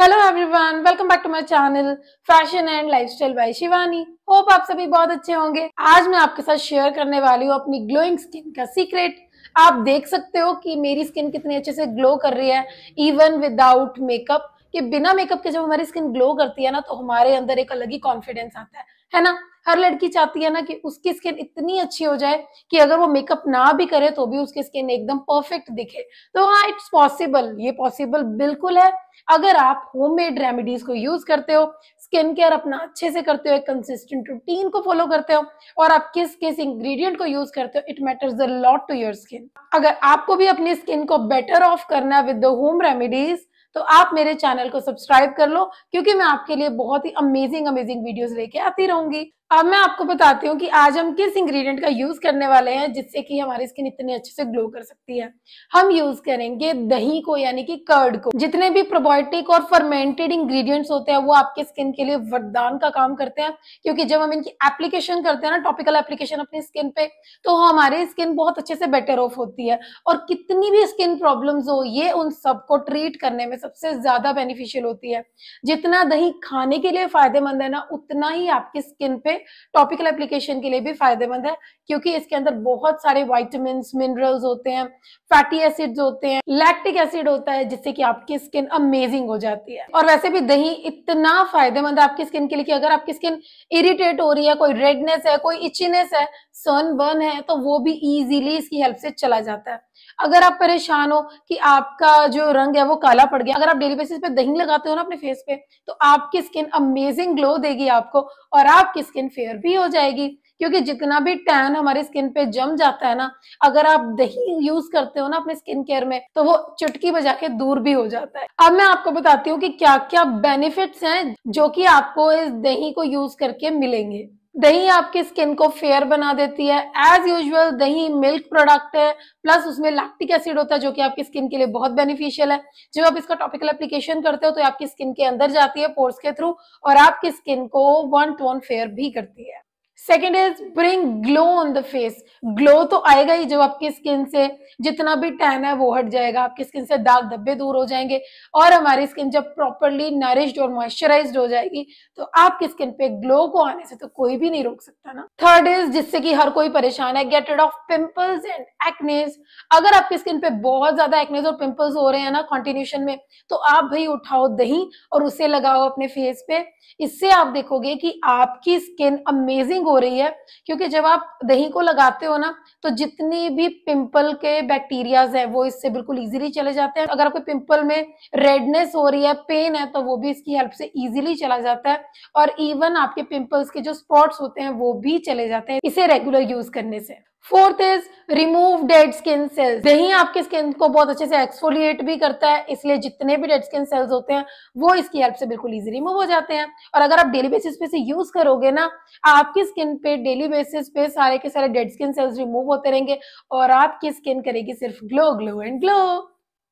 hello everyone welcome back to my channel fashion and lifestyle by Shivani hope आप सभी बहुत अच्छे होंगे आज मैं आपके साथ शेयर करने वाली हूँ अपनी ग्लोइंग स्किन का सीक्रेट आप देख सकते हो कि मेरी स्किन कितने अच्छे से ग्लो कर रही है इवन विदाउट मेकअप कि बिना मेकअप के जब हमारी स्किन ग्लो करती है ना तो हमारे अंदर एक अलग ही कॉन्फिडेंस आता है है ना हर लड़की चाहती है ना कि उसकी स्किन इतनी अच्छी हो जाए कि अगर वो मेकअप ना भी करे तो भी उसकी स्किन एकदम परफेक्ट दिखे तो हाँ इट्स पॉसिबल ये पॉसिबल बिल्कुल है अगर आप होममेड रेमेडीज को यूज करते हो स्किन केयर अपना अच्छे से करते हो एक कंसिस्टेंट रूटीन को फॉलो करते हो और आप किस किस इंग्रेडिएंट को यूज करते हो it matters the lot to your skin अगर आपको भी अपनी स्किन को बेटर ऑफ करना है विद द होम रेमेडीज तो आप मेरे चैनल को सब्सक्राइब कर लो क्योंकि मैं आपके लिए बहुत ही अमेजिंग अमेजिंग वीडियोस लेके आती रहूंगी अब मैं आपको बताती हूँ कि आज हम किस इंग्रेडिएंट का यूज करने वाले हैं जिससे कि हमारी स्किन इतनी अच्छे से ग्लो कर सकती है हम यूज करेंगे दही को यानी कि कर्ड को जितने भी प्रोबायोटिक और फर्मेंटेड इंग्रेडिएंट्स होते हैं वो आपके स्किन के लिए वरदान का काम करते हैं क्योंकि जब हम इनकी एप्लीकेशन करते हैं ना टॉपिकल एप्लीकेशन अपनी स्किन पे तो हमारी स्किन बहुत अच्छे से बेटर ऑफ होती है और कितनी भी स्किन प्रॉब्लम हो ये उन सबको ट्रीट करने में में सबसे ज्यादा बेनिफिशियल होती है जितना दही खाने के लिए फायदेमंद है ना उतना ही आपकी स्किन पे टॉपिकल एप्लीकेशन के लिए भी फायदेमंद है क्योंकि इसके अंदर बहुत सारे वाइटमिन मिनरल्स होते हैं फैटी एसिड होते हैं लैक्टिक एसिड होता है जिससे कि आपकी स्किन अमेजिंग हो जाती है और वैसे भी दही इतना फायदेमंद है आपकी स्किन के लिए कि अगर आपकी स्किन इरिटेट हो रही है कोई रेडनेस है कोई इचीनेस है सनबर्न है तो वो भी इजीली इसकी हेल्प से चला जाता है अगर आप परेशान हो कि आपका जो रंग है वो काला पड़ गया अगर आप डेली बेसिस पे दही लगाते हो ना अपने फेस पे तो आपकी स्किन अमेजिंग ग्लो देगी आपको और आपकी स्किन फेयर भी हो जाएगी क्योंकि जितना भी टैन हमारे स्किन पे जम जाता है ना अगर आप दही यूज करते हो ना अपने स्किन केयर में तो वो चुटकी बजा के दूर भी हो जाता है अब मैं आपको बताती हूँ कि क्या क्या बेनिफिट्स हैं जो कि आपको इस दही को यूज करके मिलेंगे दही आपकी स्किन को फेयर बना देती है एज यूजल दही मिल्क प्रोडक्ट है प्लस उसमें लैक्टिक एसिड होता है जो कि आपकी स्किन के लिए बहुत बेनिफिशियल है जब आप इसका टॉपिकल एप्लीकेशन करते हो तो आपकी स्किन के अंदर जाती है पोर्स के थ्रू और आपकी स्किन को वन टोन फेयर भी करती है second is bring glow on the face glow तो आएगा ही जब आपकी स्किन से जितना भी टैन है वो हट जाएगा आपकी स्किन से दाग धब्बे दूर हो जाएंगे और हमारी स्किन जब प्रॉपरली नरिश्ड और मॉइस्चराइज हो जाएगी तो आपकी स्किन पे ग्लो को आने से तो कोई भी नहीं रोक सकता ना थर्ड इज जिससे कि हर कोई परेशान है get rid of pimples and acnes अगर आपकी स्किन पे बहुत ज्यादा एक्नेस और पिंपल्स हो रहे हैं ना कॉन्टिन्यूशन में तो आप भाई उठाओ दही और उसे लगाओ अपने फेस पे इससे आप देखोगे कि आपकी स्किन अमेजिंग हो रही है क्योंकि जब आप दही को लगाते हो ना तो जितनी भी पिंपल के बैक्टीरियाज है वो इससे बिल्कुल इजीली चले जाते हैं अगर आपको पिंपल में रेडनेस हो रही है पेन है तो वो भी इसकी हेल्प से इजीली चला जाता है और इवन आपके पिंपल्स के जो स्पॉट्स होते हैं वो भी चले जाते हैं इसे रेगुलर यूज करने से fourth is remove dead skin cells दही आपके स्किन को बहुत अच्छे से एक्सफोलिएट भी करता है इसलिए जितने भी डेड स्किन सेल्स होते हैं वो इसकी हेल्प से बिल्कुल इजी रिमूव हो जाते हैं और अगर आप डेली बेसिस पे से यूज करोगे ना आपकी स्किन पे डेली बेसिस पे सारे के सारे डेड स्किन सेल्स रिमूव होते रहेंगे और आपकी स्किन करेगी सिर्फ glow glow and glow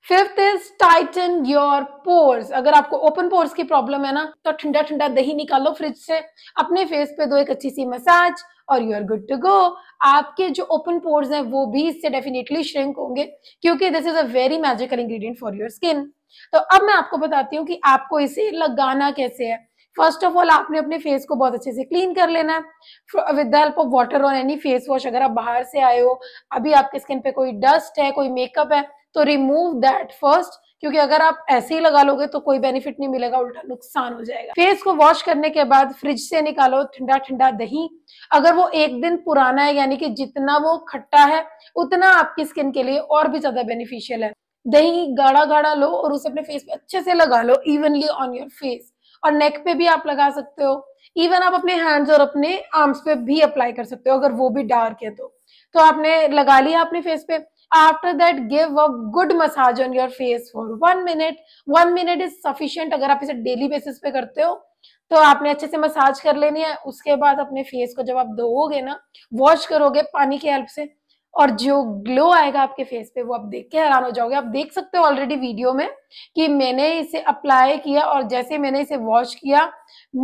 fifth is tighten your pores अगर आपको ओपन पोर्स की प्रॉब्लम है ना तो ठंडा ठंडा दही निकालो फ्रिज से अपने फेस पे दो एक अच्छी सी मसाज और you are good to go आपके जो ओपन पोर्स हैं वो भी इससे डेफिनेटली श्रिंक होंगे क्योंकि this is a very magical ingredient for your skin तो अब मैं आपको बताती हूँ कि आपको इसे लगाना कैसे है फर्स्ट ऑफ ऑल आपने अपने फेस को बहुत अच्छे से क्लीन कर लेना है with the help of water और एनी फेस वॉश अगर आप बाहर से आए हो अभी आपके स्किन पे कोई डस्ट है कोई मेकअप है तो रिमूव दैट फर्स्ट क्योंकि अगर आप ऐसे ही लगा लोगे तो कोई बेनिफिट नहीं मिलेगा उल्टा नुकसान हो जाएगा फेस को वॉश करने के बाद फ्रिज से निकालो ठंडा ठंडा दही अगर वो एक दिन पुराना है यानी कि जितना वो खट्टा है उतना आपकी स्किन के लिए और भी ज्यादा बेनिफिशियल है दही गाढ़ा गाढ़ा लो और उसे अपने फेस पे अच्छे से लगा लो इवनली ऑन योर फेस और नेक पे भी आप लगा सकते हो इवन आप अपने हैंड्स और अपने आर्म्स पे भी अप्लाई कर सकते हो अगर वो भी डार्क है तो तो आपने लगा लिया अपने फेस पे after that give a good massage on your face for one minute one minute is sufficient अगर आप इसे डेली बेसिस पे करते हो तो आपने अच्छे से मसाज कर लेनी है उसके बाद अपने फेस को जब आप धोओगे ना वॉश करोगे पानी की हेल्प से और जो ग्लो आएगा आपके फेस पे वो आप देख के हैरान हो जाओगे आप देख सकते हो ऑलरेडी वीडियो में कि मैंने इसे अप्लाई किया और जैसे मैंने इसे वॉश किया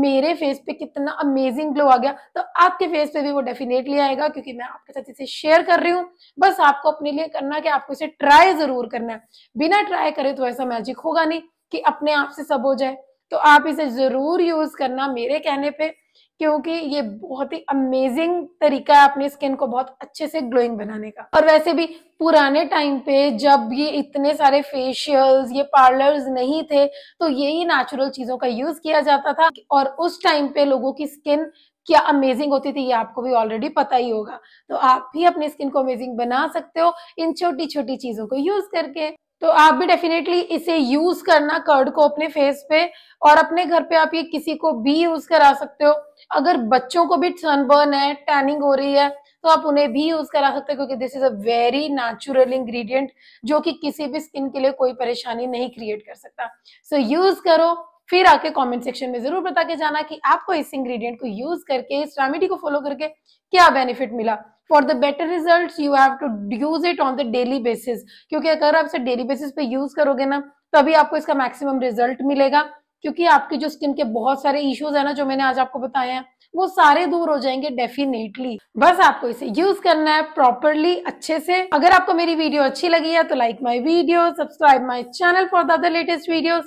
मेरे फेस पे कितना अमेजिंग ग्लो आ गया तो आपके फेस पे भी वो डेफिनेटली आएगा क्योंकि मैं आपके साथ इसे शेयर कर रही हूँ बस आपको अपने लिए करना कि आपको इसे ट्राई जरूर करना है बिना ट्राई करे तो ऐसा मैजिक होगा नहीं कि अपने आप से सब हो जाए तो आप इसे जरूर यूज करना मेरे कहने पर क्योंकि ये बहुत ही अमेजिंग तरीका है अपनी स्किन को बहुत अच्छे से ग्लोइंग बनाने का और वैसे भी पुराने टाइम पे जब ये इतने सारे फेशियल्स ये पार्लर्स नहीं थे तो यही नेचुरल चीजों का यूज किया जाता था और उस टाइम पे लोगों की स्किन क्या अमेजिंग होती थी ये आपको भी ऑलरेडी पता ही होगा तो आप भी अपनी स्किन को अमेजिंग बना सकते हो इन छोटी छोटी चीजों को यूज करके तो आप भी डेफिनेटली इसे यूज करना कर्ड को अपने फेस पे और अपने घर पे आप ये किसी को भी यूज करा सकते हो अगर बच्चों को भी सनबर्न है टैनिंग हो रही है तो आप उन्हें भी यूज करा सकते हो क्योंकि this is a very natural ingredient जो कि किसी भी स्किन के लिए कोई परेशानी नहीं क्रिएट कर सकता सो so, यूज करो फिर आके कमेंट सेक्शन में जरूर बता के जाना कि आपको इस इंग्रेडिएंट को यूज करके इस रेमेडी को फॉलो करके क्या बेनिफिट मिला for the better result you have to use it on the daily basis क्योंकि अगर आप इसे डेली बेसिस पे यूज करोगे ना तभी आपको इसका मैक्सिमम रिजल्ट मिलेगा क्योंकि आपके जो स्किन के बहुत सारे इश्यूज है ना जो मैंने आज आपको बताए हैं वो सारे दूर हो जाएंगे डेफिनेटली बस आपको इसे यूज करना है प्रॉपरली अच्छे से अगर आपको मेरी वीडियो अच्छी लगी है तो like my video subscribe my channel for the latest videos